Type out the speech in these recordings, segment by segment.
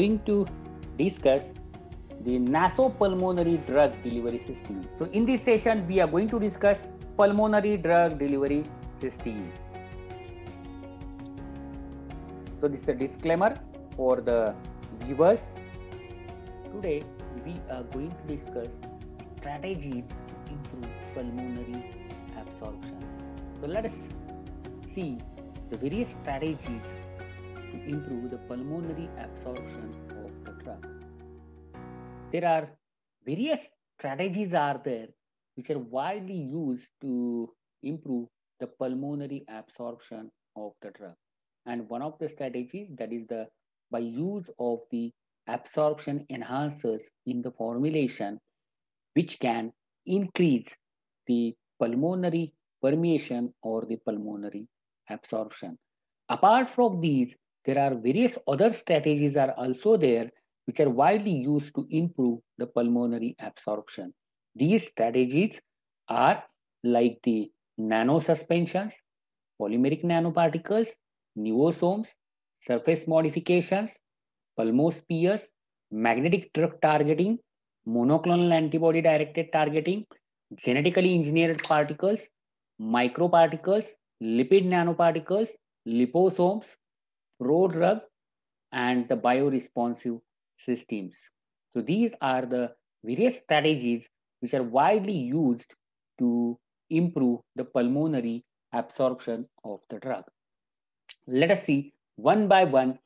going to discuss the nasopulmonary drug delivery system. So, in this session, we are going to discuss pulmonary drug delivery system. So, this is a disclaimer for the viewers. Today, we are going to discuss strategies to improve pulmonary absorption. So, let us see the various strategies to improve the pulmonary absorption of the drug. There are various strategies are there which are widely used to improve the pulmonary absorption of the drug. And one of the strategies that is the by use of the absorption enhancers in the formulation, which can increase the pulmonary permeation or the pulmonary absorption. Apart from these, there are various other strategies are also there which are widely used to improve the pulmonary absorption. These strategies are like the nano suspensions, polymeric nanoparticles, neosomes, surface modifications, pulmospheres, magnetic drug targeting, monoclonal antibody directed targeting, genetically engineered particles, microparticles, lipid nanoparticles, liposomes, road rug, and the bioresponsive systems. So these are the various strategies which are widely used to improve the pulmonary absorption of the drug. Let us see one by one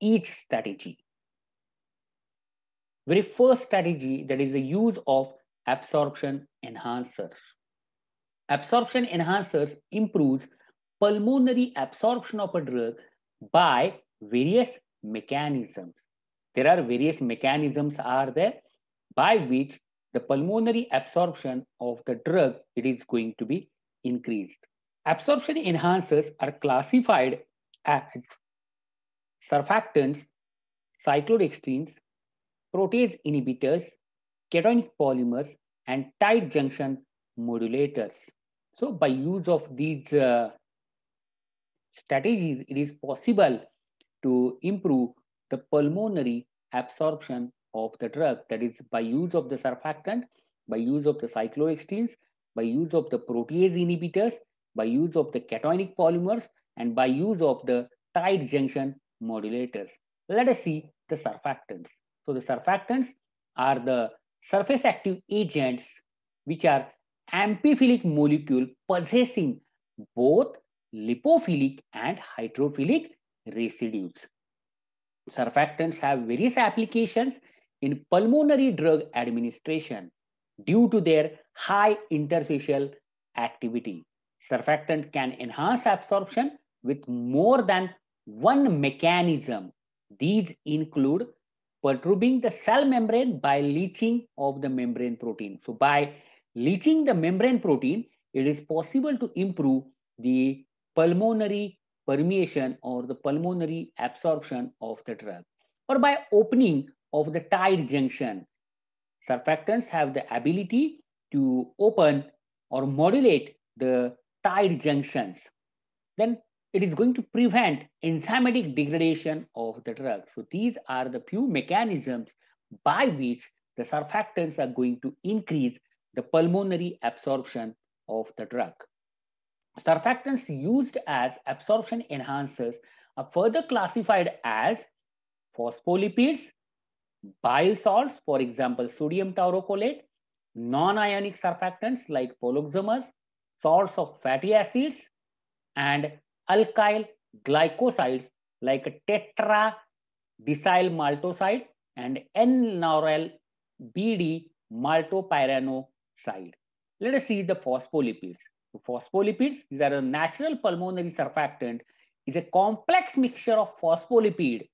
each strategy. Very first strategy that is the use of absorption enhancers. Absorption enhancers improves pulmonary absorption of a drug by various mechanisms. There are various mechanisms are there by which the pulmonary absorption of the drug it is going to be increased. Absorption enhancers are classified as surfactants, cyclodextrins, protease inhibitors, cationic polymers, and tight junction modulators. So by use of these uh, strategies, it is possible to improve the pulmonary absorption of the drug. That is by use of the surfactant, by use of the cyclohextenes, by use of the protease inhibitors, by use of the cationic polymers, and by use of the tight junction modulators. Let us see the surfactants. So the surfactants are the surface active agents which are amphiphilic molecule possessing both lipophilic and hydrophilic residues. Surfactants have various applications in pulmonary drug administration due to their high interfacial activity. Surfactant can enhance absorption with more than one mechanism. These include perturbing the cell membrane by leaching of the membrane protein. So by leaching the membrane protein, it is possible to improve the pulmonary permeation or the pulmonary absorption of the drug or by opening of the tight junction. Surfactants have the ability to open or modulate the tight junctions. Then it is going to prevent enzymatic degradation of the drug. So these are the few mechanisms by which the surfactants are going to increase the pulmonary absorption of the drug surfactants used as absorption enhancers are further classified as phospholipids, bile salts, for example, sodium taurocholate, non-ionic surfactants like poloxamers, salts of fatty acids, and alkyl glycosides like tetradecyl maltoside and N-norel BD maltopyranoside. Let us see the phospholipids. Phospholipids, these are a natural pulmonary surfactant, is a complex mixture of phospholipid,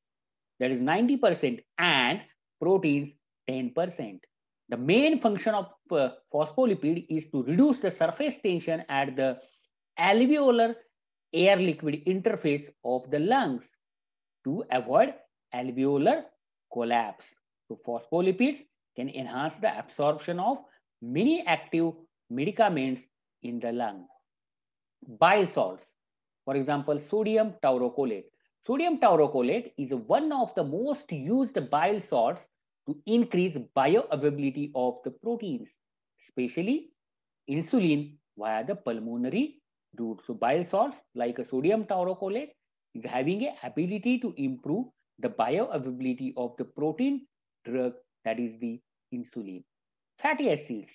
that is 90%, and proteins, 10%. The main function of uh, phospholipid is to reduce the surface tension at the alveolar air liquid interface of the lungs to avoid alveolar collapse. So phospholipids can enhance the absorption of many active medicaments in the lung. Bile salts, for example, sodium taurocolate. Sodium taurocolate is one of the most used bile salts to increase bioavailability of the proteins, especially insulin via the pulmonary route. So bile salts like a sodium taurocolate is having a ability to improve the bioavailability of the protein drug that is the insulin. Fatty acids,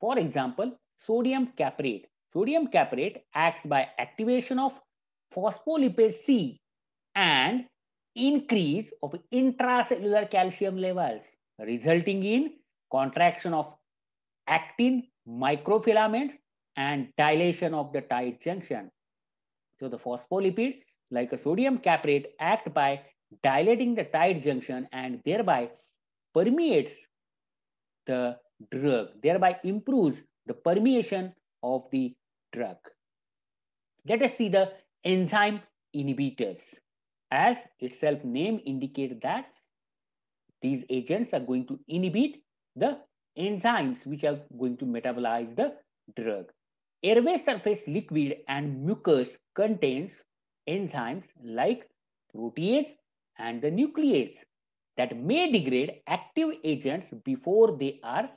for example, sodium caprate. Sodium caprate acts by activation of phospholipase C and increase of intracellular calcium levels, resulting in contraction of actin microfilaments and dilation of the tight junction. So the phospholipid, like a sodium caprate, act by dilating the tight junction and thereby permeates the drug, thereby improves the permeation of the drug. Let us see the enzyme inhibitors. As itself name indicates that these agents are going to inhibit the enzymes which are going to metabolize the drug. Airway surface liquid and mucus contains enzymes like protease and the nuclease that may degrade active agents before they are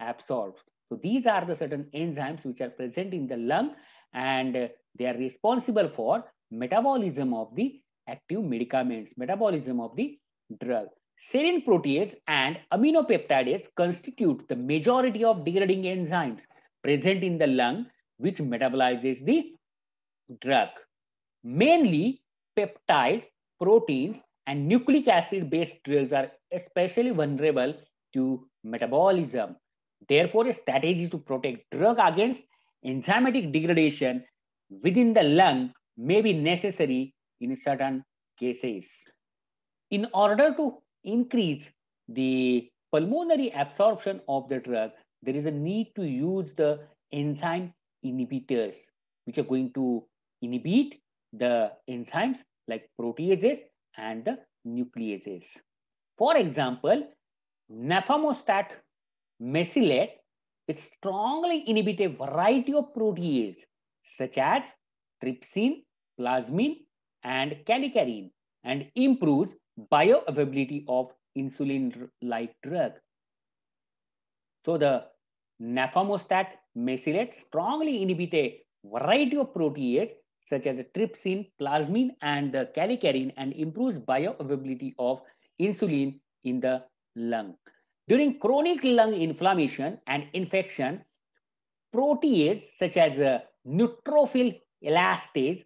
absorbed. So these are the certain enzymes which are present in the lung and they are responsible for metabolism of the active medicaments, metabolism of the drug. Serine protease and aminopeptidase constitute the majority of degrading enzymes present in the lung which metabolizes the drug. Mainly peptide, proteins and nucleic acid based drugs are especially vulnerable to metabolism. Therefore, a strategy to protect drug against enzymatic degradation within the lung may be necessary in certain cases. In order to increase the pulmonary absorption of the drug, there is a need to use the enzyme inhibitors, which are going to inhibit the enzymes like proteases and the nucleases. For example, nafamostat mesylate, it strongly inhibit a variety of proteases such as trypsin, plasmin, and calicarine and improves bioavailability of insulin-like drug. So the nafamostat mesylate strongly inhibit a variety of protease such as the trypsin, plasmin, and the calicarine and improves bioavailability of insulin in the lung. During chronic lung inflammation and infection, protease such as a uh, neutrophil elastase,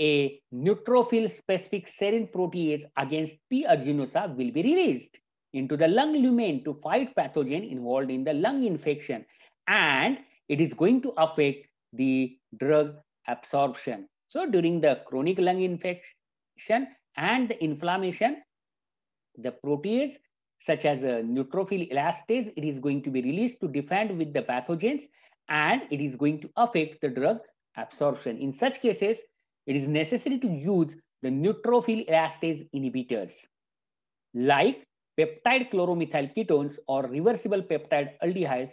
a neutrophil specific serine protease against P. arginosa will be released into the lung lumen to fight pathogen involved in the lung infection and it is going to affect the drug absorption. So during the chronic lung infection and the inflammation, the protease such as a uh, neutrophil elastase, it is going to be released to defend with the pathogens and it is going to affect the drug absorption. In such cases, it is necessary to use the neutrophil elastase inhibitors like peptide chloromethyl ketones or reversible peptide aldehydes,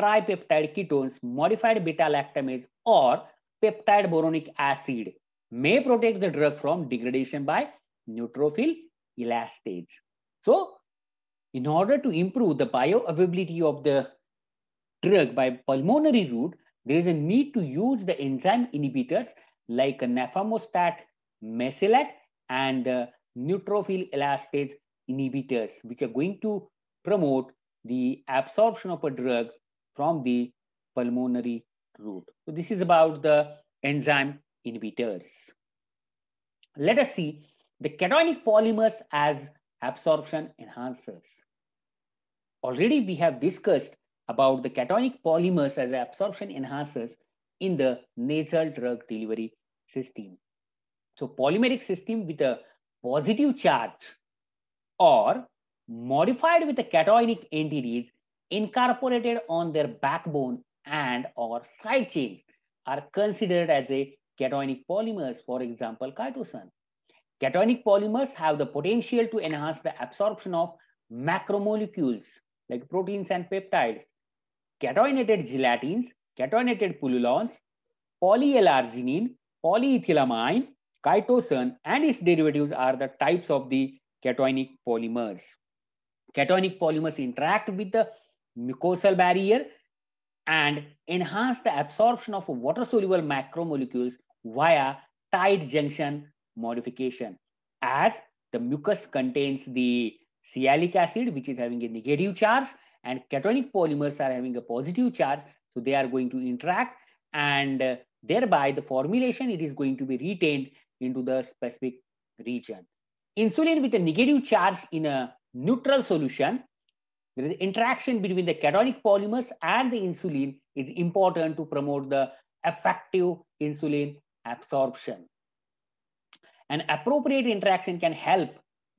tripeptide ketones, modified beta-lactamase or peptide boronic acid may protect the drug from degradation by neutrophil elastase. So in order to improve the bioavailability of the drug by pulmonary route, there is a need to use the enzyme inhibitors like nafamostat, mesylate, and uh, neutrophil elastase inhibitors, which are going to promote the absorption of a drug from the pulmonary route. So this is about the enzyme inhibitors. Let us see the cationic polymers as absorption enhancers. Already we have discussed about the cationic polymers as absorption enhancers in the nasal drug delivery system. So polymeric system with a positive charge or modified with the cationic entities incorporated on their backbone and or side chains are considered as a cationic polymers, for example, chitosan. Cationic polymers have the potential to enhance the absorption of macromolecules like proteins and peptides, cationated gelatins, cationated pullulons, polyalarginine, polyethylamine, chitosan, and its derivatives are the types of the cationic polymers. Cationic polymers interact with the mucosal barrier and enhance the absorption of water-soluble macromolecules via tight junction modification as the mucus contains the sialic acid, which is having a negative charge, and cationic polymers are having a positive charge. So they are going to interact and uh, thereby the formulation, it is going to be retained into the specific region. Insulin with a negative charge in a neutral solution, the interaction between the cationic polymers and the insulin is important to promote the effective insulin absorption. An appropriate interaction can help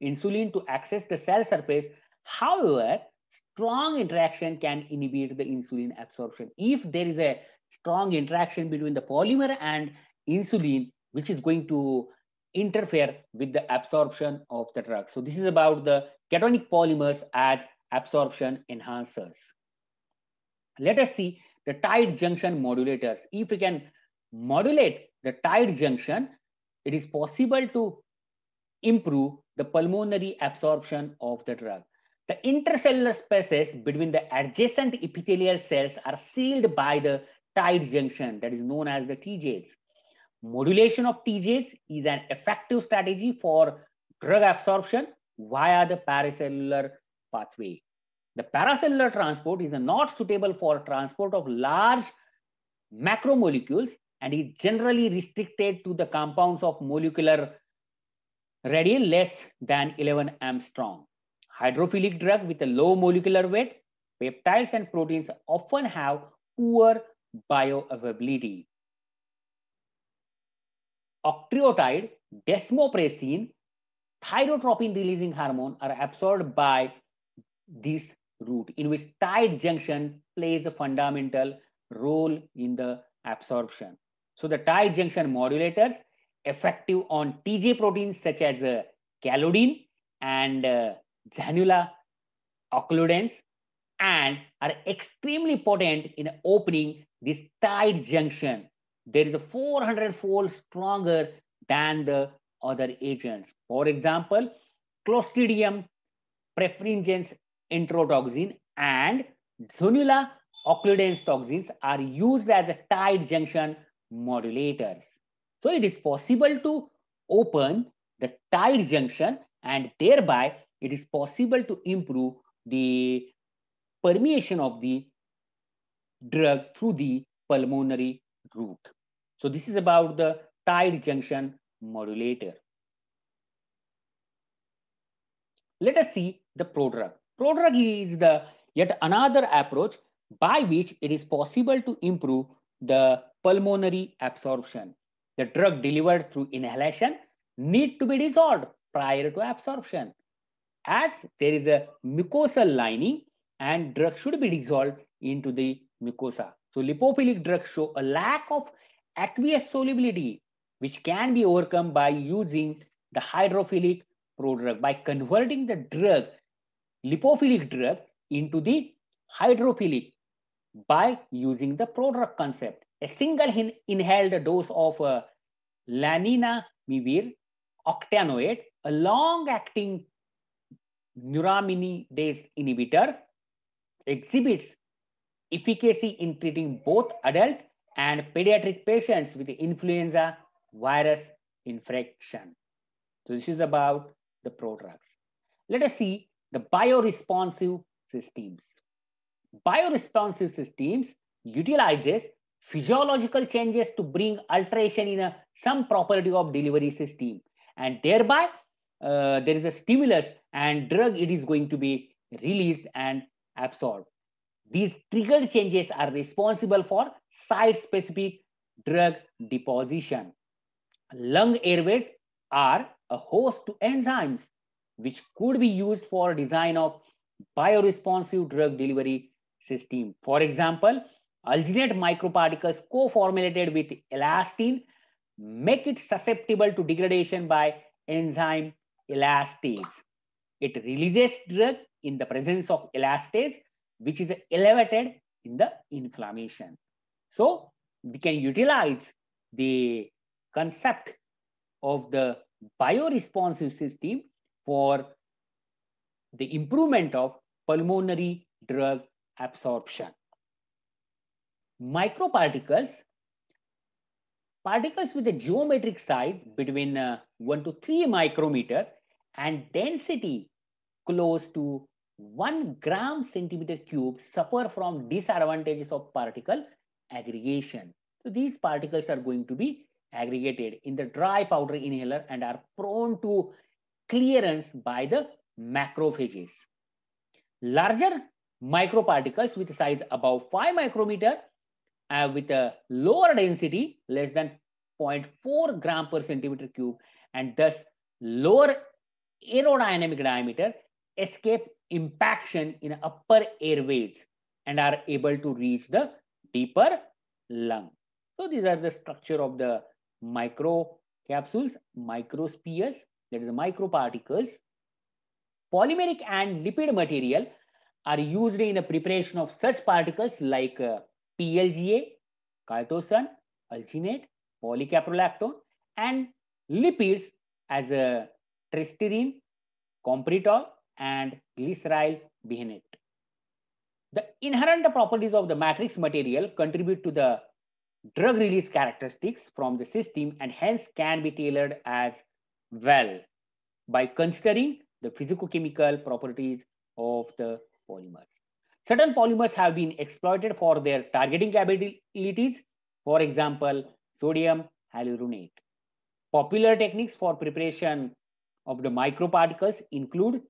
insulin to access the cell surface. However, strong interaction can inhibit the insulin absorption. If there is a strong interaction between the polymer and insulin, which is going to interfere with the absorption of the drug. So this is about the ketonic polymers as absorption enhancers. Let us see the tight junction modulators. If we can modulate the tight junction, it is possible to improve the pulmonary absorption of the drug. The intercellular spaces between the adjacent epithelial cells are sealed by the tight junction that is known as the TJs. Modulation of TJs is an effective strategy for drug absorption via the paracellular pathway. The paracellular transport is not suitable for transport of large macromolecules and is generally restricted to the compounds of molecular radian less than 11 strong. Hydrophilic drug with a low molecular weight, peptides and proteins often have poor bioavailability. Octreotide, desmopressin, thyrotropin releasing hormone are absorbed by this route in which tight junction plays a fundamental role in the absorption. So the tight junction modulators effective on TJ proteins such as uh, and uh, granula occludens and are extremely potent in opening this tight junction. There is a 400 fold stronger than the other agents. For example, Clostridium perfringens enterotoxin and zonula occludens toxins are used as a tight junction modulators. So it is possible to open the tight junction and thereby it is possible to improve the permeation of the drug through the pulmonary route. So this is about the tight junction modulator. Let us see the prodrug. Prodrug is the yet another approach by which it is possible to improve the pulmonary absorption. The drug delivered through inhalation need to be dissolved prior to absorption as there is a mucosal lining and drug should be dissolved into the mucosa. So lipophilic drugs show a lack of aqueous solubility which can be overcome by using the hydrophilic prodrug by converting the drug lipophilic drug into the hydrophilic by using the prodrug concept a single in inhaled dose of uh, laninamivir octanoate, a long-acting neuraminidase inhibitor, exhibits efficacy in treating both adult and pediatric patients with influenza virus infection. So this is about the prodrugs. Let us see the bioresponsive systems. Bioresponsive systems utilizes physiological changes to bring alteration in a, some property of delivery system. And thereby, uh, there is a stimulus and drug it is going to be released and absorbed. These trigger changes are responsible for site-specific drug deposition. Lung airways are a host to enzymes which could be used for design of bioresponsive drug delivery system. For example, alginate microparticles co-formulated with elastin make it susceptible to degradation by enzyme elastase. It releases drug in the presence of elastase, which is elevated in the inflammation. So we can utilize the concept of the bioresponsive system for the improvement of pulmonary drug absorption microparticles, particles with a geometric size between uh, 1 to 3 micrometer and density close to 1 gram centimeter cube suffer from disadvantages of particle aggregation. So these particles are going to be aggregated in the dry powder inhaler and are prone to clearance by the macrophages. Larger microparticles with size above 5 micrometer uh, with a lower density less than 0.4 gram per centimeter cube and thus lower aerodynamic diameter escape impaction in upper airways and are able to reach the deeper lung. So these are the structure of the microcapsules, microspheres, that is the microparticles. Polymeric and lipid material are used in the preparation of such particles like uh, PLGA, chitosan, alginate, polycaprolactone, and lipids as a tristerine, compritol, and glyceryl behenate. The inherent properties of the matrix material contribute to the drug release characteristics from the system and hence can be tailored as well by considering the physicochemical properties of the polymers. Certain polymers have been exploited for their targeting capabilities, for example, sodium hyaluronate. Popular techniques for preparation of the microparticles include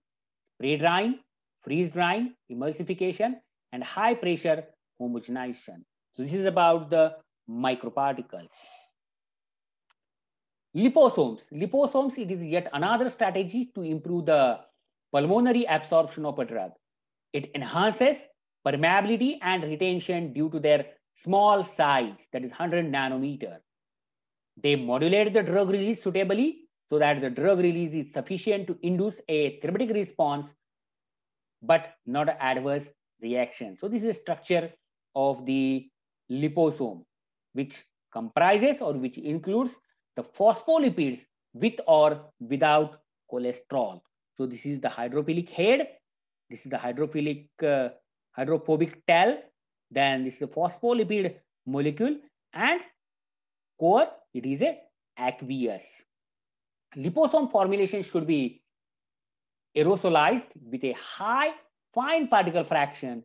spray drying, freeze drying, emulsification, and high pressure homogenization. So this is about the microparticles. Liposomes. Liposomes, it is yet another strategy to improve the pulmonary absorption of a drug. It enhances permeability and retention due to their small size, that is 100 nanometer. They modulate the drug release suitably so that the drug release is sufficient to induce a therapeutic response, but not adverse reaction. So this is structure of the liposome, which comprises or which includes the phospholipids with or without cholesterol. So this is the hydrophilic head. This is the hydrophilic uh, hydrophobic tail, then this is a phospholipid molecule, and core, it is a aqueous. Liposome formulation should be aerosolized with a high fine particle fraction,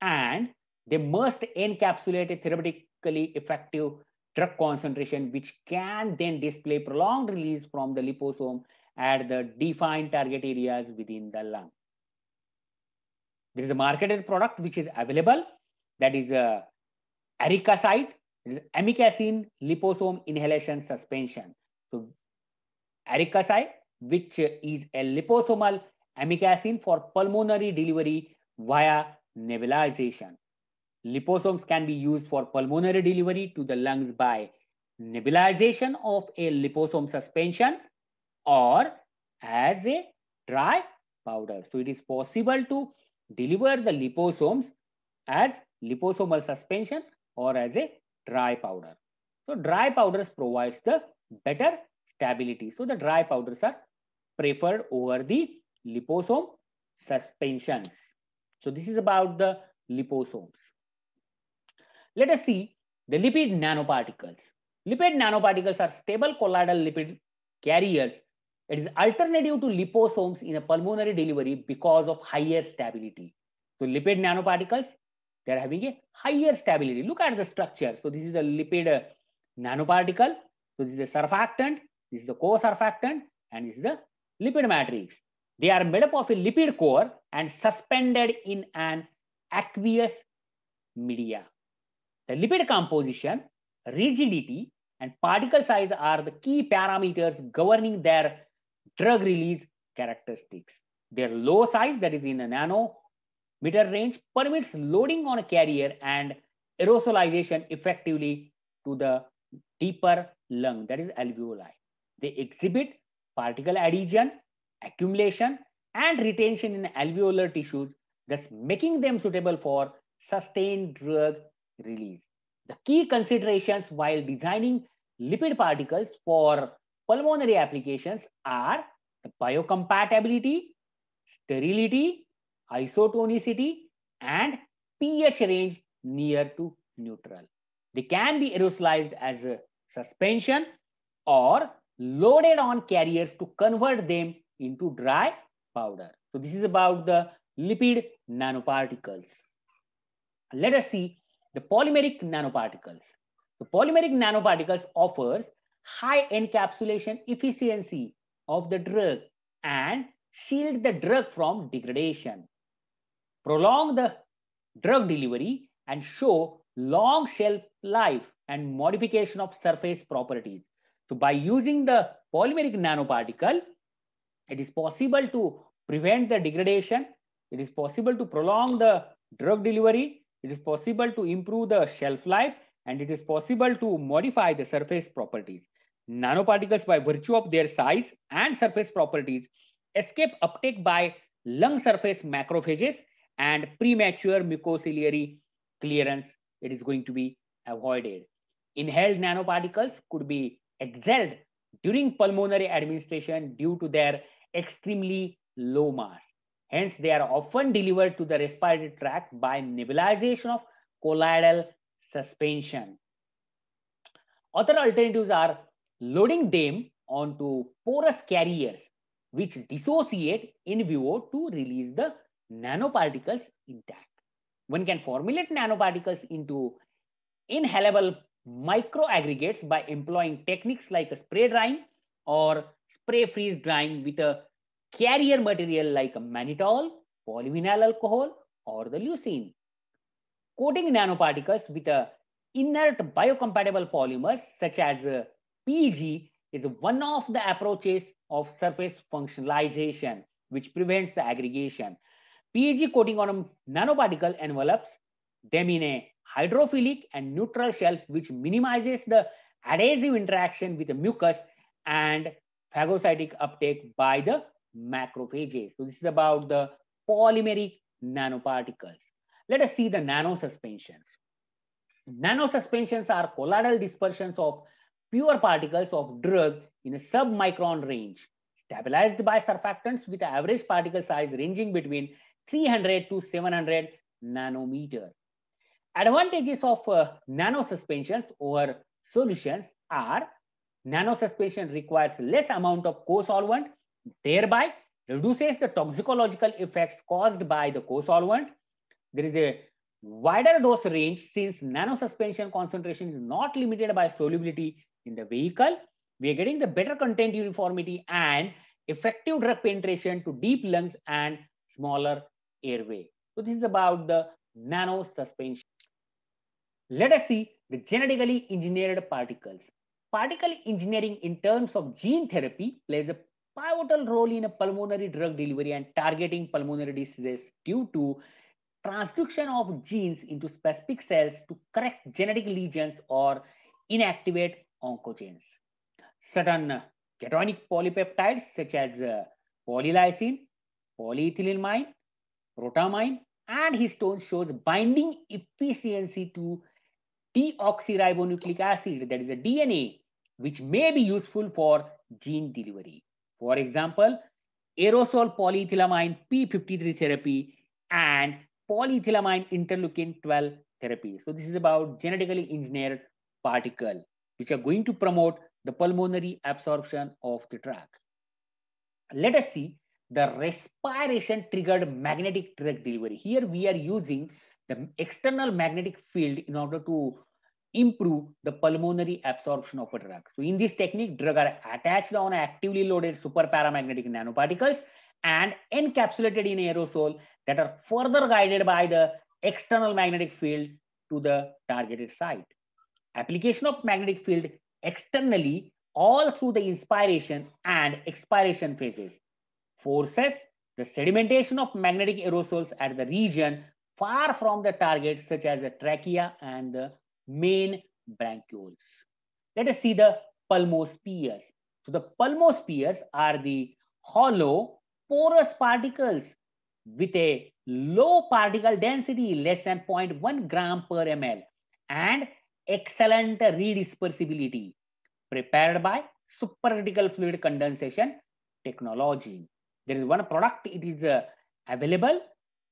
and they must encapsulate a therapeutically effective drug concentration, which can then display prolonged release from the liposome at the defined target areas within the lung. There is a marketed product which is available that is uh, ericacite, amikacin liposome inhalation suspension. So ericacite, which is a liposomal amikacin for pulmonary delivery via nebulization. Liposomes can be used for pulmonary delivery to the lungs by nebulization of a liposome suspension or as a dry powder. So it is possible to deliver the liposomes as liposomal suspension or as a dry powder. So dry powders provides the better stability. So the dry powders are preferred over the liposome suspensions. So this is about the liposomes. Let us see the lipid nanoparticles. Lipid nanoparticles are stable colloidal lipid carriers it is alternative to liposomes in a pulmonary delivery because of higher stability. So lipid nanoparticles, they are having a higher stability. Look at the structure. So this is a lipid uh, nanoparticle. So this is a surfactant, this is the co-surfactant, and this is the lipid matrix. They are made up of a lipid core and suspended in an aqueous media. The lipid composition, rigidity, and particle size are the key parameters governing their drug release characteristics. Their low size, that is in a nanometer range, permits loading on a carrier and aerosolization effectively to the deeper lung, that is alveoli. They exhibit particle adhesion, accumulation, and retention in alveolar tissues, thus making them suitable for sustained drug release. The key considerations while designing lipid particles for Pulmonary applications are the biocompatibility, sterility, isotonicity, and pH range near to neutral. They can be aerosolized as a suspension or loaded on carriers to convert them into dry powder. So this is about the lipid nanoparticles. Let us see the polymeric nanoparticles. The polymeric nanoparticles offers high encapsulation efficiency of the drug and shield the drug from degradation, prolong the drug delivery and show long shelf life and modification of surface properties. So by using the polymeric nanoparticle, it is possible to prevent the degradation. It is possible to prolong the drug delivery. It is possible to improve the shelf life and it is possible to modify the surface properties. Nanoparticles, by virtue of their size and surface properties, escape uptake by lung surface macrophages and premature mucociliary clearance. It is going to be avoided. Inhaled nanoparticles could be exhaled during pulmonary administration due to their extremely low mass. Hence, they are often delivered to the respiratory tract by nebulization of colloidal suspension. Other alternatives are loading them onto porous carriers which dissociate in vivo to release the nanoparticles intact. One can formulate nanoparticles into inhalable microaggregates by employing techniques like spray drying or spray freeze drying with a carrier material like mannitol, polyvinyl alcohol, or the leucine. Coating nanoparticles with a inert biocompatible polymers such as PG is one of the approaches of surface functionalization, which prevents the aggregation. PEG coating on nanoparticle envelopes them in a hydrophilic and neutral shelf, which minimizes the adhesive interaction with the mucus and phagocytic uptake by the macrophages. So this is about the polymeric nanoparticles. Let us see the nanosuspensions. Nanosuspensions are colloidal dispersions of pure particles of drug in a submicron range, stabilized by surfactants with average particle size ranging between 300 to 700 nanometer. Advantages of uh, nano suspensions over solutions are nano suspension requires less amount of co-solvent, thereby reduces the toxicological effects caused by the co-solvent. There is a wider dose range since nano suspension concentration is not limited by solubility in the vehicle, we are getting the better content uniformity and effective drug penetration to deep lungs and smaller airway. So this is about the nano suspension. Let us see the genetically engineered particles. Particle engineering in terms of gene therapy plays a pivotal role in a pulmonary drug delivery and targeting pulmonary diseases due to transduction of genes into specific cells to correct genetic lesions or inactivate oncogenes. Certain cationic polypeptides such as uh, polylysine, polyethylenamine, protamine, and histone shows binding efficiency to deoxyribonucleic acid, that is a DNA, which may be useful for gene delivery. For example, aerosol polyethylamine P53 therapy and polyethylamine interleukin 12 therapy. So this is about genetically engineered particle which are going to promote the pulmonary absorption of the drug. Let us see the respiration triggered magnetic drug delivery. Here we are using the external magnetic field in order to improve the pulmonary absorption of a drug. So in this technique, drug are attached on actively loaded superparamagnetic nanoparticles and encapsulated in aerosol that are further guided by the external magnetic field to the targeted site application of magnetic field externally all through the inspiration and expiration phases, forces the sedimentation of magnetic aerosols at the region far from the target such as the trachea and the main branchioles. Let us see the pulmospheres. So the pulmospheres are the hollow porous particles with a low particle density less than 0.1 gram per ml and excellent redispersibility prepared by supercritical fluid condensation technology. There is one product, it is uh, available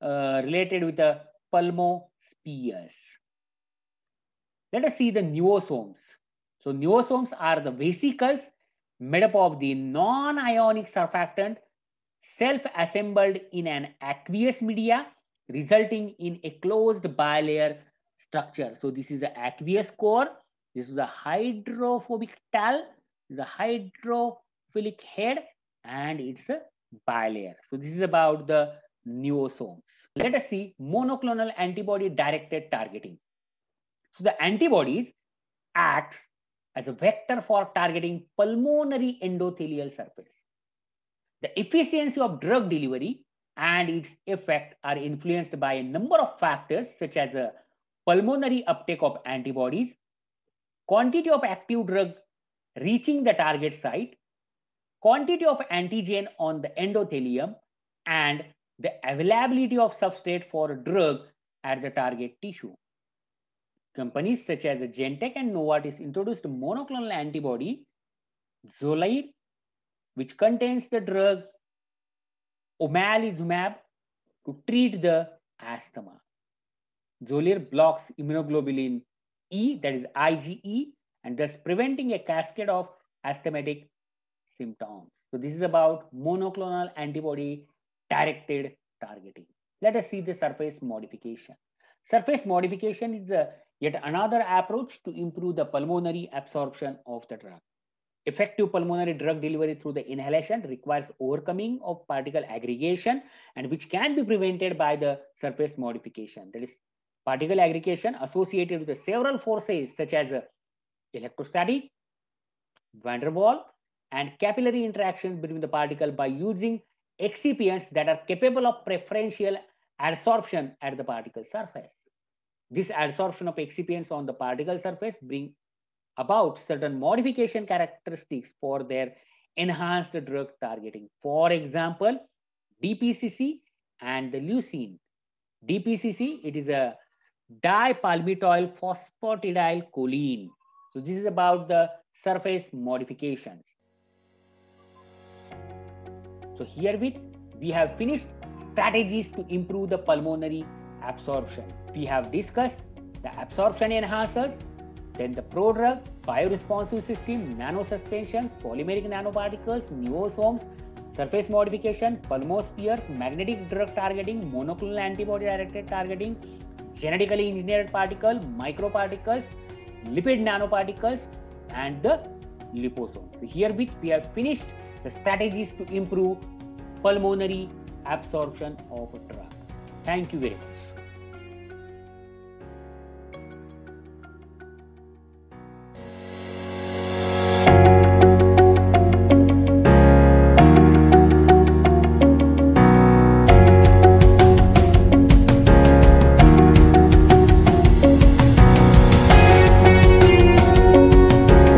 uh, related with the uh, pulmospheres. Let us see the neosomes. So neosomes are the vesicles made up of the non-ionic surfactant self-assembled in an aqueous media resulting in a closed bilayer structure. So this is the aqueous core. This is the hydrophobic tail, the hydrophilic head, and it's a bilayer. So this is about the neosomes. Let us see monoclonal antibody directed targeting. So the antibodies acts as a vector for targeting pulmonary endothelial surface. The efficiency of drug delivery and its effect are influenced by a number of factors such as a uh, pulmonary uptake of antibodies, quantity of active drug reaching the target site, quantity of antigen on the endothelium, and the availability of substrate for drug at the target tissue. Companies such as Gentech and Novartis introduced monoclonal antibody, Zolite, which contains the drug omalizumab to treat the asthma. Xolair blocks immunoglobulin E, that is IgE, and thus preventing a cascade of asthmatic symptoms. So this is about monoclonal antibody directed targeting. Let us see the surface modification. Surface modification is a, uh, yet another approach to improve the pulmonary absorption of the drug. Effective pulmonary drug delivery through the inhalation requires overcoming of particle aggregation and which can be prevented by the surface modification. That is particle aggregation associated with several forces such as electrostatic, van der Waal, and capillary interactions between the particle by using excipients that are capable of preferential adsorption at the particle surface. This adsorption of excipients on the particle surface bring about certain modification characteristics for their enhanced drug targeting. For example, DPCC and the leucine. DPCC, it is a dipalmitoyl phosphatidyl choline. So this is about the surface modifications. So here with we have finished strategies to improve the pulmonary absorption. We have discussed the absorption enhancers, then the prodrug, bioresponsive system, nanosuspensions, polymeric nanoparticles, neosomes, surface modification, pulmosphere, magnetic drug targeting, monoclonal antibody directed targeting, genetically engineered particle, microparticles, lipid nanoparticles, and the liposome. So here which we have finished the strategies to improve pulmonary absorption of drug. Thank you very much.